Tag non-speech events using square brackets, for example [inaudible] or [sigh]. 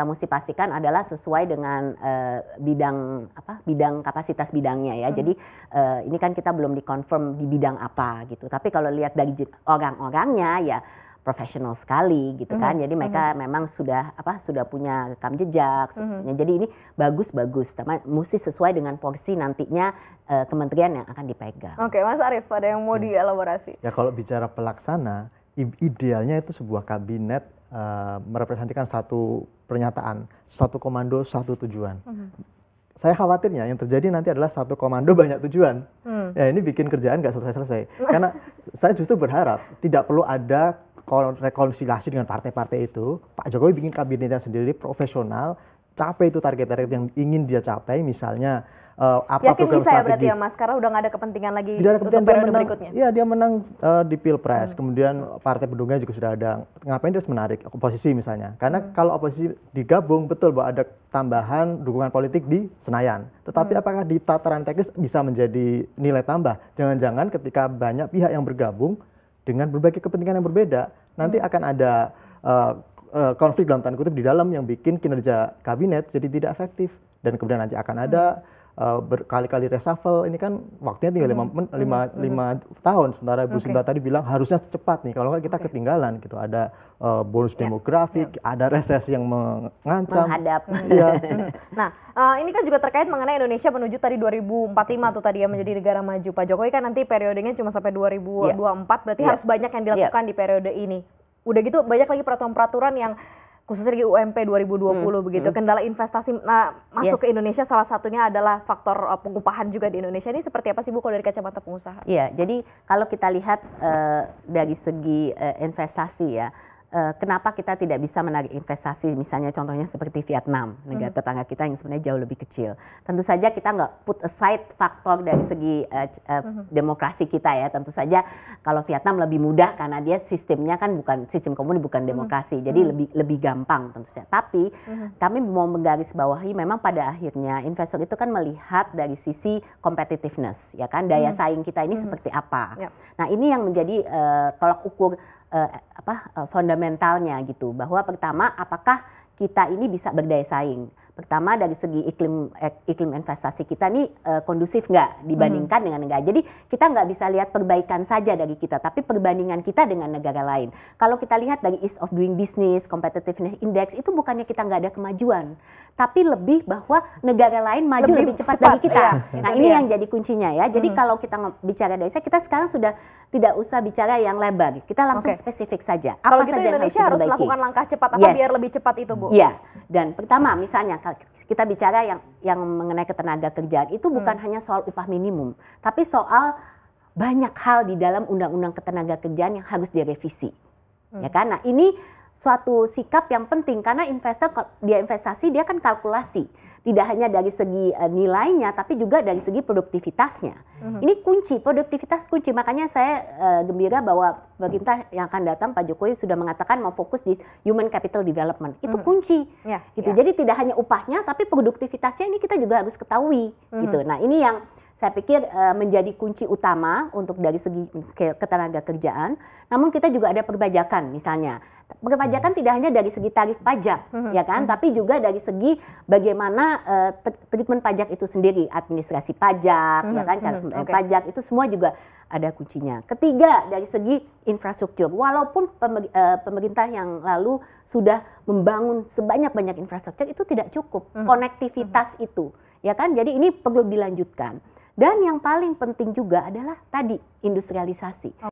kita mesti pastikan adalah sesuai dengan uh, bidang apa bidang kapasitas bidangnya ya. Hmm. Jadi uh, ini kan kita belum dikonfirm di bidang apa gitu. Tapi kalau lihat dari orang-orangnya ya profesional sekali gitu kan. -hmm. Jadi mereka -hmm. memang sudah apa sudah punya rekam jejak. -hmm. Jadi ini bagus-bagus. Tapi mesti sesuai dengan porsi nantinya uh, kementerian yang akan dipegang. Oke, okay, Mas Arief ada yang mau hmm. dielaborasi? Ya kalau bicara pelaksana, idealnya itu sebuah kabinet uh, merepresentasikan satu pernyataan satu komando satu tujuan. Uh-huh. Saya khawatirnya yang terjadi nanti adalah satu komando banyak tujuan. Uh-huh. Ya ini bikin kerjaan nggak selesai-selesai. [laughs] Karena saya justru berharap tidak perlu ada rekonsiliasi dengan partai-partai itu. Pak Jokowi bikin kabinetnya sendiri profesional capai itu target-target yang ingin dia capai misalnya uh, apa Yakin bisa strategis. ya berarti ya Mas karena udah nggak ada kepentingan lagi Tidak ada kepentingan, untuk periode menang, berikutnya. Iya, dia menang uh, di Pilpres, hmm. kemudian partai pendukungnya juga sudah ada. Ngapain terus menarik oposisi misalnya? Karena hmm. kalau oposisi digabung betul bahwa ada tambahan dukungan politik di Senayan. Tetapi hmm. apakah di tataran teknis bisa menjadi nilai tambah? Jangan-jangan ketika banyak pihak yang bergabung dengan berbagai kepentingan yang berbeda, nanti hmm. akan ada eh, uh, konflik dalam tanda kutip di dalam yang bikin kinerja kabinet jadi tidak efektif dan kemudian nanti akan ada uh, berkali-kali reshuffle ini kan waktunya tinggal lima, hmm. lima, tahun sementara Ibu okay. Sinta tadi bilang harusnya cepat nih kalau nggak kita okay. ketinggalan gitu ada uh, bonus yeah. demografik yeah. ada resesi yang mengancam menghadap ya. [laughs] nah uh, ini kan juga terkait mengenai Indonesia menuju tadi 2045 tuh tadi ya menjadi hmm. negara maju Pak Jokowi kan nanti periodenya cuma sampai 2024 yeah. berarti yeah. harus banyak yang iya. dilakukan yeah. di periode ini udah gitu banyak lagi peraturan-peraturan yang khususnya di UMP 2020 hmm, hmm, begitu. Hmm. Kendala investasi nah, masuk yes. ke Indonesia salah satunya adalah faktor uh, pengupahan juga di Indonesia. Ini seperti apa sih Bu kalau dari kacamata pengusaha? Iya, jadi kalau kita lihat uh, dari segi uh, investasi ya, Eh, kenapa kita tidak bisa menarik investasi misalnya contohnya seperti Vietnam negara hmm. tetangga kita yang sebenarnya jauh lebih kecil tentu saja kita nggak put aside faktor dari segi uh, uh, hmm. demokrasi kita ya tentu saja kalau Vietnam lebih mudah karena dia sistemnya kan bukan sistem komunis bukan hmm. demokrasi hmm. jadi lebih lebih gampang tentu saja tapi hmm. kami mau menggarisbawahi memang pada akhirnya investor itu kan melihat dari sisi competitiveness ya kan daya hmm. saing kita ini seperti apa yep. Ya. nah ini yang menjadi uh, tolak ukur uh, apa uh, eh, fundamentalnya gitu bahwa pertama apakah kita ini bisa berdaya saing pertama dari segi iklim eh, iklim investasi kita ini uh, eh, kondusif nggak dibandingkan hmm. dengan negara. Jadi kita nggak bisa lihat perbaikan saja dari kita, tapi perbandingan kita dengan negara lain. Kalau kita lihat dari ease of doing business, competitiveness index itu bukannya kita nggak ada kemajuan, tapi lebih bahwa negara lain maju lebih, lebih cepat, cepat dari kita. Ya, nah ini yang jadi kuncinya ya. Jadi hmm. kalau kita bicara dari saya, kita sekarang sudah tidak usah bicara yang lebar, kita langsung okay. spesifik saja. Apa kalau gitu saja Indonesia yang harus, harus melakukan langkah cepat apa yes. biar lebih cepat itu bu? Iya. Dan pertama misalnya kita bicara yang yang mengenai ketenaga kerjaan itu hmm. bukan hmm. hanya soal upah minimum, tapi soal banyak hal di dalam undang-undang ketenaga kerjaan yang harus direvisi. Ya hmm. Ya kan? Nah, ini suatu sikap yang penting karena investor dia investasi dia kan kalkulasi tidak hanya dari segi eh, nilainya tapi juga dari segi produktivitasnya mm ini kunci produktivitas kunci makanya saya eh, gembira bahwa pemerintah yang akan datang Pak Jokowi sudah mengatakan mau fokus di human capital development itu mm kunci yeah, gitu yeah. jadi tidak hanya upahnya tapi produktivitasnya ini kita juga harus ketahui mm gitu nah ini yang saya pikir eh, menjadi kunci utama untuk dari segi ketenaga kerjaan. Namun kita juga ada perbajakan, misalnya. perbajakan tidak hanya dari segi tarif pajak hmm, hmm ya kan, hmm tapi juga dari segi bagaimana uh, treatment pajak itu sendiri, administrasi pajak hmm ya kan, hmm, cara hmm okay. pajak itu semua juga ada kuncinya. Ketiga dari segi infrastruktur, walaupun eh, pemerintah yang lalu sudah membangun sebanyak-banyak infrastruktur itu tidak cukup, hmm konektivitas hmm, hmm. itu ya kan, jadi ini perlu dilanjutkan. Dan yang paling penting juga adalah tadi industrialisasi.